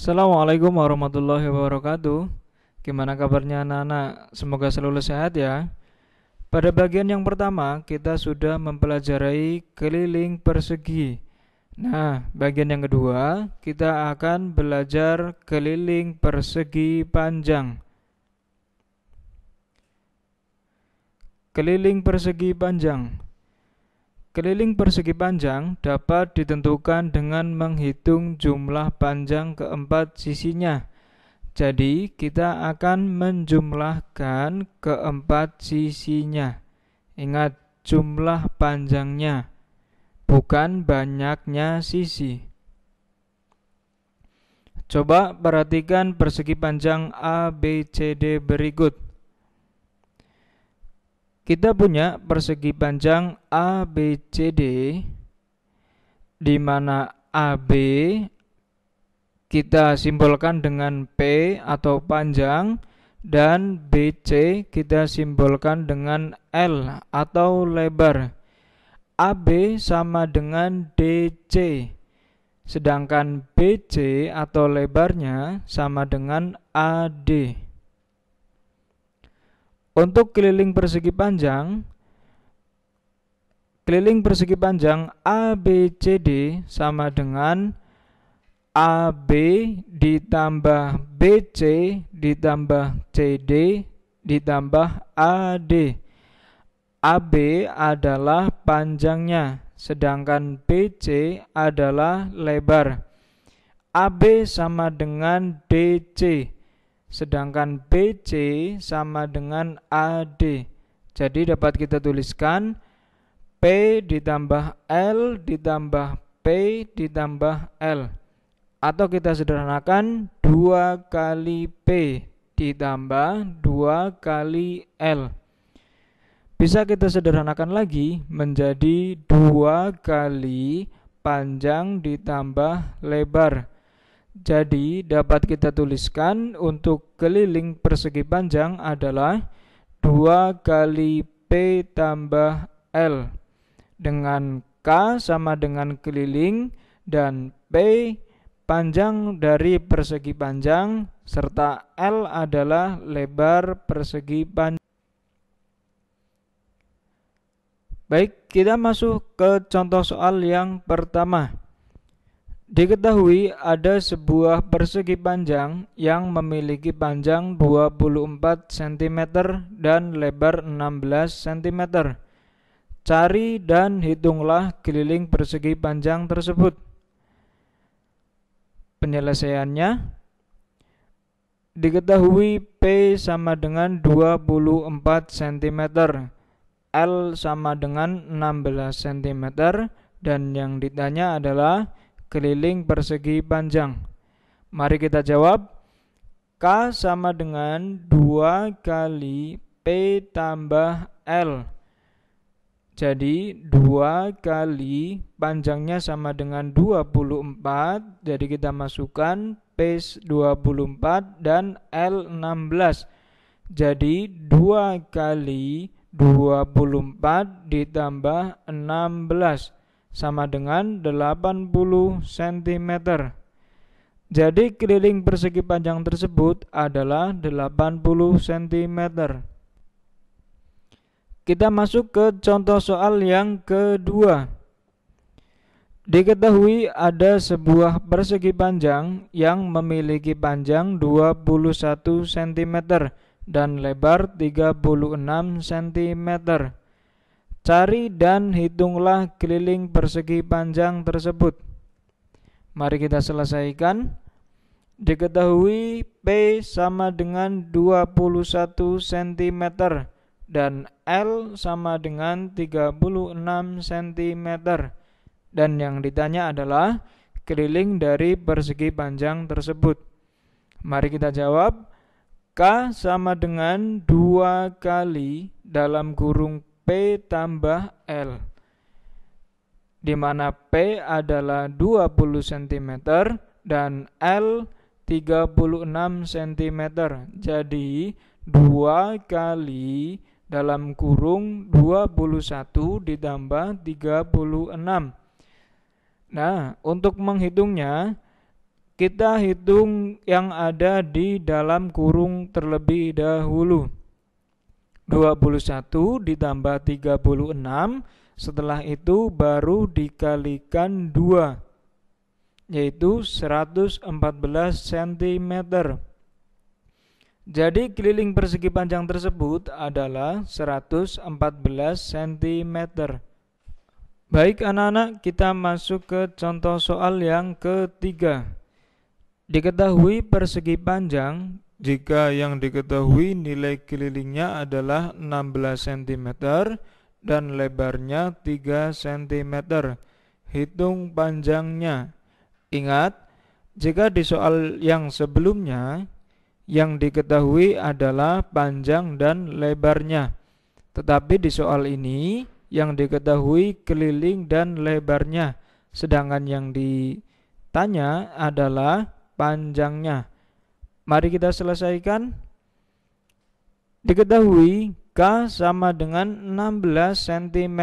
Assalamualaikum warahmatullahi wabarakatuh. Gimana kabarnya anak-anak? Semoga selalu sehat ya. Pada bagian yang pertama, kita sudah mempelajari keliling persegi. Nah, bagian yang kedua, kita akan belajar keliling persegi panjang. Keliling persegi panjang. Keliling persegi panjang dapat ditentukan dengan menghitung jumlah panjang keempat sisinya. Jadi, kita akan menjumlahkan keempat sisinya. Ingat, jumlah panjangnya, bukan banyaknya sisi. Coba perhatikan persegi panjang ABCD berikut. Kita punya persegi panjang ABCD di mana AB kita simbolkan dengan P atau panjang dan BC kita simbolkan dengan L atau lebar. AB sama dengan DC. Sedangkan BC atau lebarnya sama dengan AD. Untuk keliling persegi panjang, keliling persegi panjang ABCD sama dengan AB ditambah BC ditambah CD ditambah AD. AB adalah panjangnya, sedangkan BC adalah lebar. AB sama dengan DC. Sedangkan BC sama dengan AD. Jadi dapat kita tuliskan P ditambah L ditambah P ditambah L. Atau kita sederhanakan 2 kali P ditambah 2 kali L. Bisa kita sederhanakan lagi menjadi 2 kali panjang ditambah lebar jadi dapat kita tuliskan untuk keliling persegi panjang adalah 2 kali P tambah L dengan K sama dengan keliling dan P panjang dari persegi panjang serta L adalah lebar persegi panjang. Baik, kita masuk ke contoh soal yang pertama. Diketahui ada sebuah persegi panjang yang memiliki panjang 24 cm dan lebar 16 cm. Cari dan hitunglah keliling persegi panjang tersebut. Penyelesaiannya diketahui P sama dengan 24 cm, L sama dengan 16 cm dan yang ditanya adalah keliling persegi panjang. Mari kita jawab. K sama dengan 2 kali P tambah L. Jadi 2 kali panjangnya sama dengan 24. Jadi kita masukkan P 24 dan L 16. Jadi 2 kali 24 ditambah 16 sama dengan 80 cm. Jadi keliling persegi panjang tersebut adalah 80 cm. Kita masuk ke contoh soal yang kedua. Diketahui ada sebuah persegi panjang yang memiliki panjang 21 cm dan lebar 36 cm. Cari dan hitunglah keliling persegi panjang tersebut. Mari kita selesaikan. Diketahui P sama dengan 21 cm dan L sama dengan 36 cm. Dan yang ditanya adalah keliling dari persegi panjang tersebut. Mari kita jawab. K sama dengan 2 kali dalam kurung P tambah L di mana P adalah 20 cm dan L 36 cm. Jadi 2 kali dalam kurung 21 ditambah 36. Nah, untuk menghitungnya kita hitung yang ada di dalam kurung terlebih dahulu. 21 ditambah 36 setelah itu baru dikalikan 2 yaitu 114 cm jadi keliling persegi panjang tersebut adalah 114 cm baik anak-anak kita masuk ke contoh soal yang ketiga diketahui persegi panjang jika yang diketahui nilai kelilingnya adalah 16 cm dan lebarnya 3 cm. Hitung panjangnya. Ingat, jika di soal yang sebelumnya yang diketahui adalah panjang dan lebarnya. Tetapi di soal ini yang diketahui keliling dan lebarnya, sedangkan yang ditanya adalah panjangnya. Mari kita selesaikan. Diketahui K sama dengan 16 cm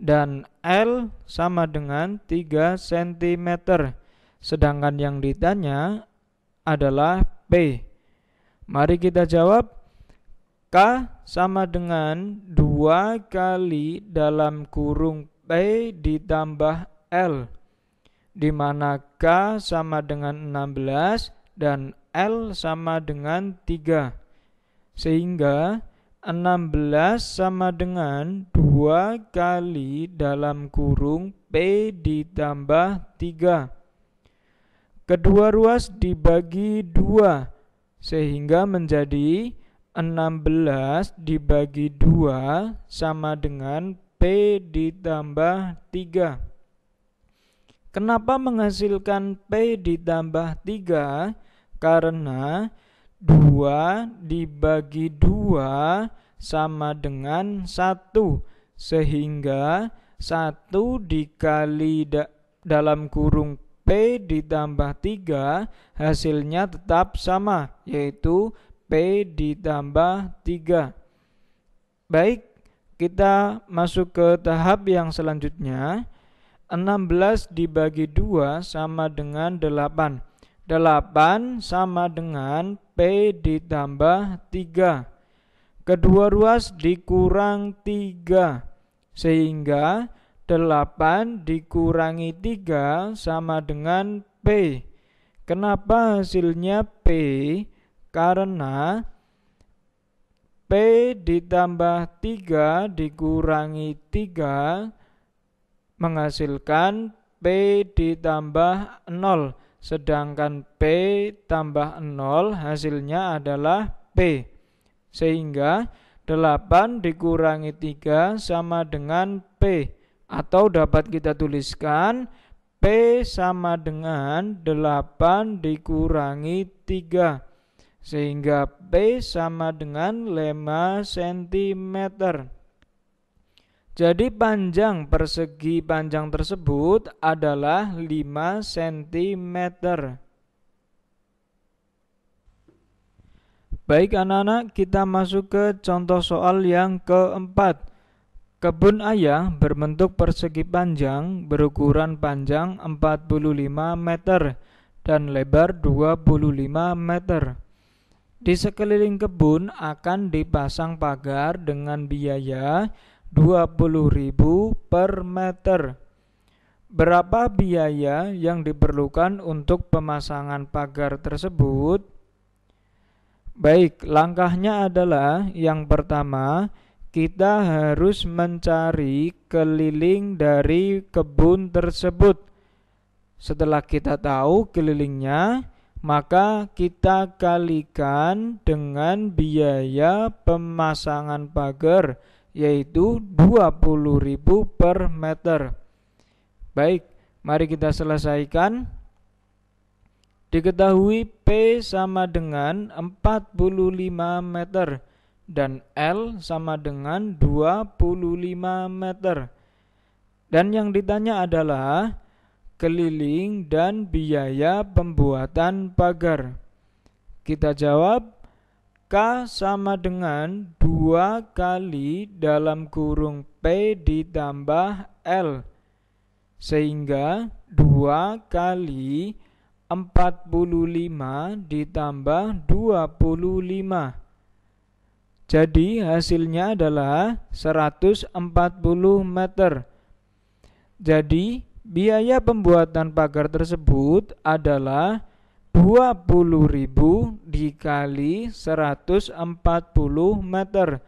dan L sama dengan 3 cm. Sedangkan yang ditanya adalah P. Mari kita jawab. K sama dengan 2 kali dalam kurung P ditambah L. dimana K sama dengan 16 dan L sama dengan 3. Sehingga 16 sama dengan 2 kali dalam kurung P ditambah 3. Kedua ruas dibagi 2 sehingga menjadi 16 dibagi 2 sama dengan P ditambah 3. Kenapa menghasilkan P ditambah 3? karena 2 dibagi 2 sama dengan 1 sehingga 1 dikali da dalam kurung P ditambah 3 hasilnya tetap sama yaitu P ditambah 3 baik kita masuk ke tahap yang selanjutnya 16 dibagi 2 sama dengan 8 8 sama dengan P ditambah 3. Kedua ruas dikurang 3. Sehingga 8 dikurangi 3 sama dengan P. Kenapa hasilnya P? Karena P ditambah 3 dikurangi 3 menghasilkan P ditambah 0. Sedangkan P tambah 0 hasilnya adalah P. Sehingga 8 dikurangi 3 sama dengan P. Atau dapat kita tuliskan P sama dengan 8 dikurangi 3 sehingga P sama dengan 5 cm. Jadi panjang persegi panjang tersebut adalah 5 cm. Baik anak-anak, kita masuk ke contoh soal yang keempat. Kebun ayah berbentuk persegi panjang berukuran panjang 45 meter dan lebar 25 meter. Di sekeliling kebun akan dipasang pagar dengan biaya 20.000 per meter. Berapa biaya yang diperlukan untuk pemasangan pagar tersebut? Baik, langkahnya adalah yang pertama, kita harus mencari keliling dari kebun tersebut. Setelah kita tahu kelilingnya, maka kita kalikan dengan biaya pemasangan pagar yaitu 20.000 per meter. Baik, mari kita selesaikan. Diketahui P sama dengan 45 meter dan L sama dengan 25 meter. Dan yang ditanya adalah keliling dan biaya pembuatan pagar. Kita jawab K sama dengan 2 kali dalam kurung P ditambah L. Sehingga 2 kali 45 ditambah 25. Jadi hasilnya adalah 140 meter. Jadi biaya pembuatan pagar tersebut adalah 20.000 dikali 140 meter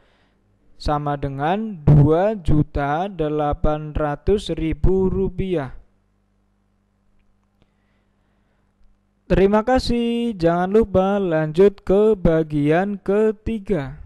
sama dengan 2.800.000 rupiah. Terima kasih, jangan lupa lanjut ke bagian ketiga.